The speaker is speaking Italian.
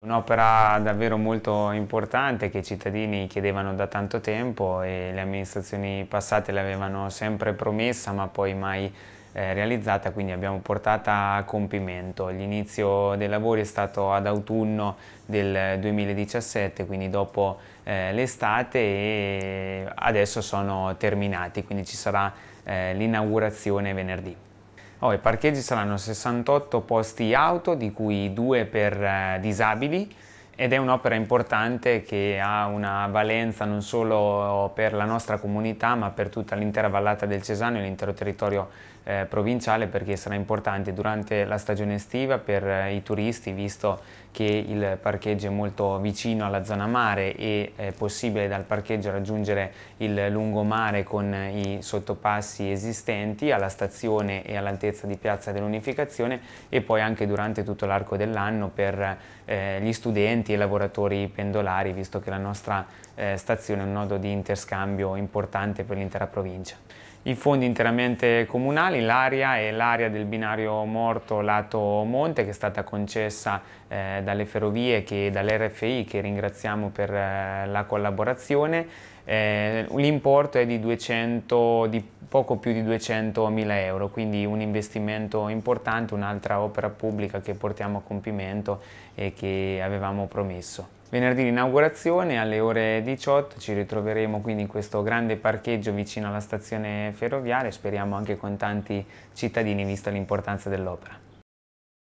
Un'opera davvero molto importante che i cittadini chiedevano da tanto tempo e le amministrazioni passate l'avevano sempre promessa ma poi mai eh, realizzata, quindi abbiamo portata a compimento. L'inizio dei lavori è stato ad autunno del 2017, quindi dopo eh, l'estate e adesso sono terminati, quindi ci sarà eh, l'inaugurazione venerdì. Oh, I parcheggi saranno 68 posti auto, di cui 2 per eh, disabili, ed è un'opera importante che ha una valenza non solo per la nostra comunità ma per tutta l'intera vallata del Cesano e l'intero territorio eh, provinciale perché sarà importante durante la stagione estiva per eh, i turisti visto che il parcheggio è molto vicino alla zona mare e è possibile dal parcheggio raggiungere il lungomare con i sottopassi esistenti alla stazione e all'altezza di Piazza dell'Unificazione e poi anche durante tutto l'arco dell'anno per eh, gli studenti clienti e lavoratori pendolari, visto che la nostra eh, stazione è un nodo di interscambio importante per l'intera provincia. I fondi interamente comunali, l'area e l'area del binario morto lato monte che è stata concessa eh, dalle ferrovie e dall'RFI che ringraziamo per eh, la collaborazione. Eh, L'importo è di, 200, di, poco più di 200 mila euro, quindi un investimento importante, un'altra opera pubblica che portiamo a compimento e che avevamo progettato compromesso. Venerdì l'inaugurazione alle ore 18 ci ritroveremo quindi in questo grande parcheggio vicino alla stazione ferroviaria, speriamo anche con tanti cittadini vista l'importanza dell'opera.